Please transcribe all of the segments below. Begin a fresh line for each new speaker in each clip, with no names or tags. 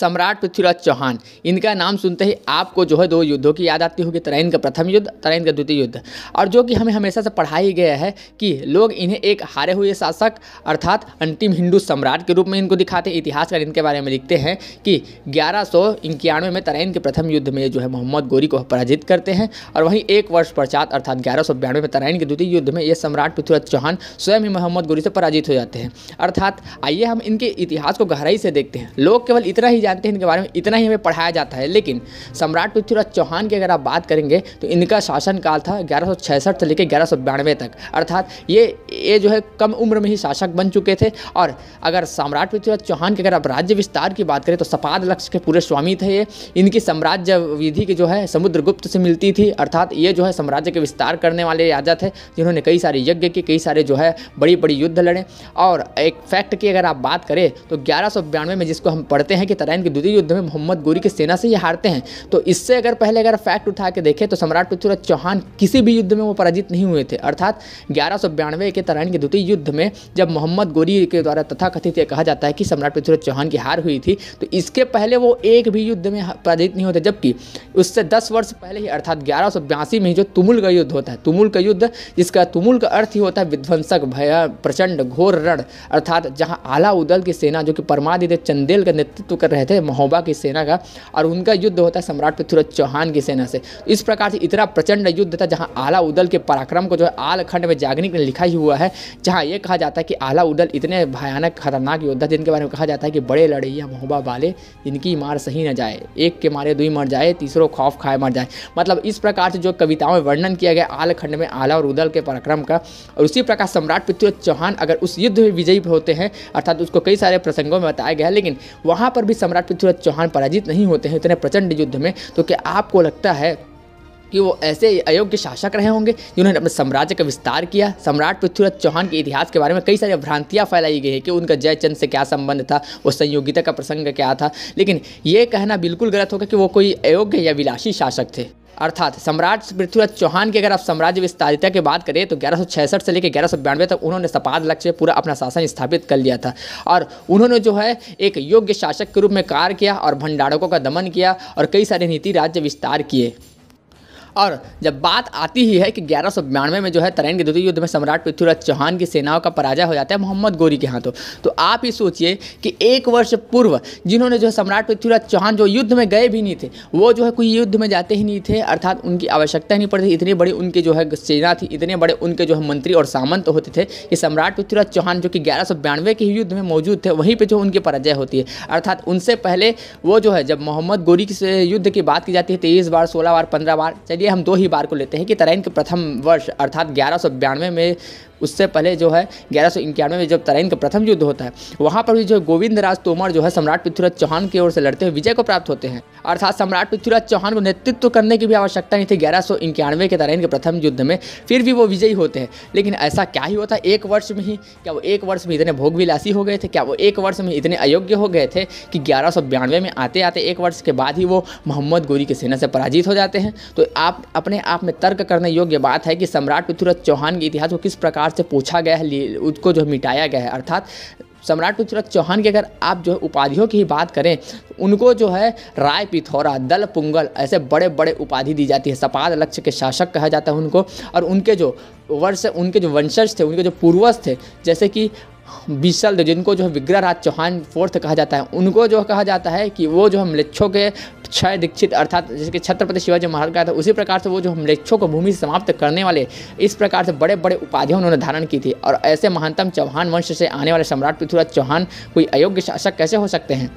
सम्राट पृथ्वीराज चौहान इनका नाम सुनते ही आपको जो है दो युद्धों की याद आती होगी तराइन का प्रथम युद्ध तराइन का द्वितीय युद्ध और जो कि हमें हमेशा से ही गया है कि लोग इन्हें एक हारे हुए शासक अर्थात अंतिम हिंदू सम्राट के रूप में इनको दिखाते हैं इतिहासकार इनके बारे में लिखते हैं कि ग्यारह में तराइन के प्रथम युद्ध में जो है मोहम्मद गोरी को पराजित करते हैं और वहीं एक वर्ष पश्चात अर्थात ग्यारह में तराइन के द्वितीय युद्ध में ये सम्राट पृथ्वीराज चौहान स्वयं ही मोहम्मद गोरी से पराजित हो जाते हैं अर्थात आइए हम इनके इतिहास को गहराई से देखते हैं लोग केवल इतना ही जानते हैं इनके बारे में इतना ही हमें पढ़ाया जाता है लेकिन सम्राट पृथ्वीराज चौहान की अगर आप बात करेंगे तो इनका शासनकाल था ग्यारह से लेकर ग्यारह तक अर्थात ये ये जो है कम उम्र में ही शासक बन चुके थे और अगर सम्राट पृथ्वीराज चौहान की अगर आप राज्य विस्तार की बात करें तो सपाद लक्ष्य के पूरे स्वामी थे ये इनकी साम्राज्य विधि की जो है समुद्रगुप्त से मिलती थी अर्थात ये जो है साम्राज्य के विस्तार करने वाले राजा थे जिन्होंने कई सारे यज्ञ के कई सारे जो है बड़ी बड़ी युद्ध लड़े और एक फैक्ट की अगर आप बात करें तो ग्यारह में जिसको हम पढ़ते हैं कि तराइन के द्वितीय युद्ध में मोहम्मद गोरी की सेना से ये हारते हैं तो इससे अगर पहले अगर फैक्ट उठा के देखें तो सम्राट पृथ्वीराज चौहान किसी भी युद्ध में वो पराजित नहीं हुए थे अर्थात ग्यारह के तराइन के द्वितीय युद्ध में जब मोहम्मद गोरी के द्वारा तथाकथित कहा जाता है कि सम्राट पृथ्वीराज चौहान की हार हुई थी तो इसके पहले वो एक भी युद्ध में पराजित नहीं होते जबकि उससे दस वर्ष पहले ही अर्थात ग्यारह में जो तुमुल का युद्ध होता है तुमुल का युद्ध जिसका तुमुल का अर्थ ही होता है विध्वंसक भय प्रचंड घोर रण अर्थात जहां आला उदल की सेना जो कि परमादित्य चंदेल का नेतृत्व कर रहे थे महोबा की सेना का और उनका युद्ध होता है सम्राट पृथ्वीराज चौहान की सेना से इस प्रकार से इतना प्रचंड युद्ध था जहाँ आला उदल के पराक्रम को जो है आलखंड में जागनिक ने लिखा ही हुआ है जहाँ यह कहा जाता है कि आला उदल इतने भयानक खतरनाक योद्धा जिनके बारे में कहा जाता है कि बड़े लड़ैया महोबा वाले इनकी मार सही न जाए एक के मारे दुई मर जाए तीसरों खौफ खाए मर जाए मतलब इस प्रकार से जो कविताओं में वर्णन किया गया आलखंड में आला और उदल के पराक्रम का और उसी प्रकार सम्राट पृथ्वीराज चौहान अगर उस युद्ध में विजयी होते हैं अर्थात उसको कई सारे प्रसंगों में बताया गया लेकिन वहाँ पर भी सम्राट पृथ्वीराज चौहान पराजित नहीं होते हैं इतने प्रचंड युद्ध में तो क्या आपको लगता है कि वो ऐसे अयोग्य शासक रहे होंगे जिन्होंने अपने साम्राज्य का विस्तार किया सम्राट पृथ्वीराज चौहान के इतिहास के बारे में कई सारी भ्रांतियाँ फैलाई गई है कि उनका जयचंद से क्या संबंध था वो संयोगिता का प्रसंग क्या था लेकिन ये कहना बिल्कुल गलत होगा कि वो कोई अयोग्य या विलासी शासक थे अर्थात सम्राट पृथ्वीराज चौहान की अगर आप साम्राज्य विस्तारिता की बात करें तो ग्यारह से लेकर ग्यारह सौ बयानवे तक उन्होंने सपाद लक्ष्य पूरा अपना शासन स्थापित कर लिया था और उन्होंने जो है एक योग्य शासक के रूप में कार्य किया और भंडारकों का दमन किया और कई सारे नीति राज्य विस्तार किए और जब बात आती ही है कि ग्यारह सौ बयानवे में जो है तरैन के द्वितीय युद्ध में सम्राट पृथ्वीराज चौहान की सेनाओं का पराजय हो जाता है मोहम्मद गोरी के हाथों तो आप ही सोचिए कि एक वर्ष पूर्व जिन्होंने जो है सम्राट पृथ्वीराज चौहान जो युद्ध में गए भी नहीं थे वो जो है कोई युद्ध में जाते ही नहीं थे अर्थात उनकी आवश्यकता नहीं पड़ती इतनी बड़ी उनकी जो है सेना थी इतने बड़े उनके जो है मंत्री और सामंत होते थे कि सम्राट पृथ्वीराज चौहान जो कि ग्यारह सौ बयानवे के युद्ध में मौजूद थे वहीं पर जो उनकी पराजय होती है अर्थात उनसे पहले वो जो है जब मोहम्मद गोरी से युद्ध की बात की जाती है तेईस बार सोलह बार पंद्रह बार चलिए इसलिए हम दो ही बार को लेते हैं कि तराइन के प्रथम वर्ष अर्थात ग्यारह में उससे पहले जो है ग्यारह सौ इक्यानवे में जब तराइन का प्रथम युद्ध होता है वहाँ पर भी जो गोविंद राज तोमर जो है सम्राट पृथ्वीराज चौहान की ओर से लड़ते हुए विजय को प्राप्त होते हैं अर्थात सम्राट पृथ्वीराज चौहान को नेतृत्व करने की भी आवश्यकता नहीं थी ग्यारह सौ इक्यानवे के तराइन के प्रथम युद्ध में फिर भी वो विजयी होते हैं लेकिन ऐसा क्या ही होता है एक वर्ष में ही क्या वो एक वर्ष में इतने भोगविलासी हो गए थे क्या वो एक वर्ष में इतने अयोग्य हो गए थे कि ग्यारह सौ बयानवे में आते आते एक वर्ष के बाद ही वो मोहम्मद गोरी की सेना से पराजित हो जाते हैं तो आप अपने आप में तर्क करने योग्य बात है कि सम्राट पृथ्वीराज चौहान के इतिहास को किस प्रकार प्रकार से पूछा गया है उसको जो मिटाया गया है अर्थात सम्राट पृथ्वीराज चौहान की अगर आप जो उपाधियों की ही बात करें उनको जो है राय पिथौरा दल पुंगल ऐसे बड़े बड़े उपाधि दी जाती है सपाद लक्ष्य के शासक कहा जाता है उनको और उनके जो वर्ष उनके जो वंशज थे उनके जो पूर्वज थे जैसे कि विशल्द तो जिनको जो है विग्रहराज चौहान फोर्थ कहा जाता है उनको जो कहा जाता है कि वो जो हमलेच्छों के क्षय दीक्षित अर्थात जैसे कि छत्रपति शिवाजी महाराज का था उसी प्रकार से वो जो हमलेच्छों को भूमि समाप्त करने वाले इस प्रकार से बड़े बड़े उपाधियाँ उन्होंने धारण की थी और ऐसे महानतम चौहान वंश से आने वाले सम्राट पृथ्वीराज चौहान कोई अयोग्य शासक कैसे हो सकते हैं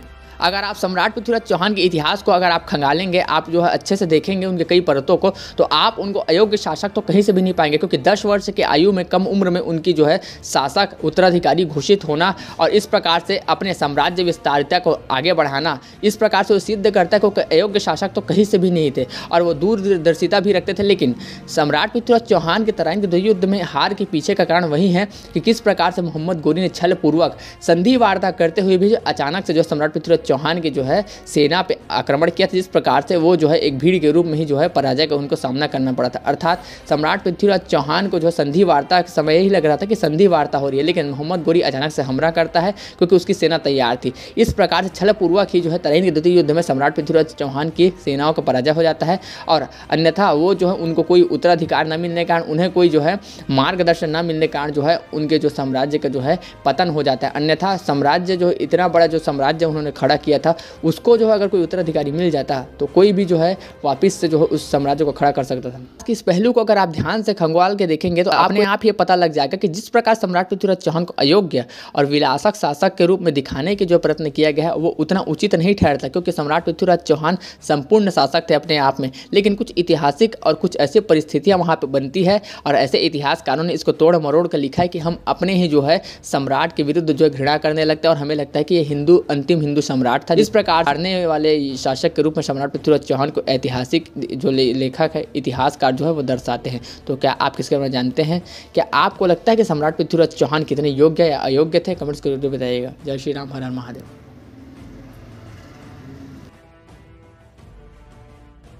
अगर आप सम्राट पृथ्वीराज चौहान के इतिहास को अगर आप खंगालेंगे आप जो है अच्छे से देखेंगे उनके कई परतों को तो आप उनको अयोग्य शासक तो कहीं से भी नहीं पाएंगे क्योंकि दस वर्ष की आयु में कम उम्र में उनकी जो है शासक उत्तराधिकारी घोषित होना और इस प्रकार से अपने साम्राज्य विस्तारता को आगे बढ़ाना इस प्रकार से वो सिद्ध करता है क्योंकि अयोग्य शासक तो कहीं से भी नहीं थे और वो दूरदर्शिता भी रखते थे लेकिन सम्राट पृथ्वीराज चौहान के तराइन के युद्ध में हार के पीछे का कारण वही है कि किस प्रकार से मोहम्मद गोरी ने छलपूर्वक संधि वार्ता करते हुए भी अचानक से जो सम्राट पृथ्वीराज चौहान की जो है सेना पे आक्रमण किया था जिस प्रकार से वो जो है एक भीड़ के रूप में ही जो है पराजय का उनको सामना करना पड़ा था अर्थात सम्राट पृथ्वीराज चौहान को जो है संधि वार्ता समय यही लग रहा था कि संधि वार्ता हो रही है लेकिन मोहम्मद गोरी अचानक से हमला करता है क्योंकि उसकी सेना तैयार थी इस प्रकार से छलपूर्वक ही जो है तरीन के द्वितीय युद्ध में सम्राट पृथ्वीराज चौहान की सेनाओं का पराजय हो जाता है और अन्यथा वो जो है उनको कोई उत्तराधिकार न मिलने के कारण उन्हें कोई जो है मार्गदर्शन न मिलने के कारण जो है उनके जो साम्राज्य का जो है पतन हो जाता है अन्यथा साम्राज्य जो इतना बड़ा जो साम्राज्य उन्होंने खड़ा किया था उसको जो है अगर कोई उत्तर उत्तराधिकारी मिल जाता तो कोई भी जो है वापिस से जो है उस साम्राज्य को खड़ा कर सकता था कि इस पहलू को अगर आप ध्यान से खंगवाल के देखेंगे तो आपने आप ये पता लग जाएगा कि जिस प्रकार सम्राट पृथ्वीराज चौहान को अयोग्य और विलासक शासक के रूप में दिखाने के जो प्रयत्न किया गया है वो उतना उचित नहीं ठहरता क्योंकि सम्राट पृथ्वीराज चौहान संपूर्ण शासक थे अपने आप में लेकिन कुछ ऐतिहासिक और कुछ ऐसी परिस्थितियाँ वहाँ पर बनती है और ऐसे इतिहासकारों ने इसको तोड़ मरोड़ कर लिखा है कि हम अपने ही जो है सम्राट के विरुद्ध जो घृणा करने लगते हैं और हमें लगता है कि ये हिंदू अंतिम हिंदू सम्राट था जिस प्रकार हारने वाले शासक के रूप में सम्राट पृथ्वीराज चौहान को ऐतिहासिक जो ले, लेखक है इतिहासकार जो है वो दर्शाते हैं तो क्या आप किसके बारे में जानते हैं क्या आपको लगता है कि सम्राट पृथ्वीराज चौहान कितने योग्य या अयोग्य थे कमेंट्स करके बताइएगा जय श्री राम हर महादेव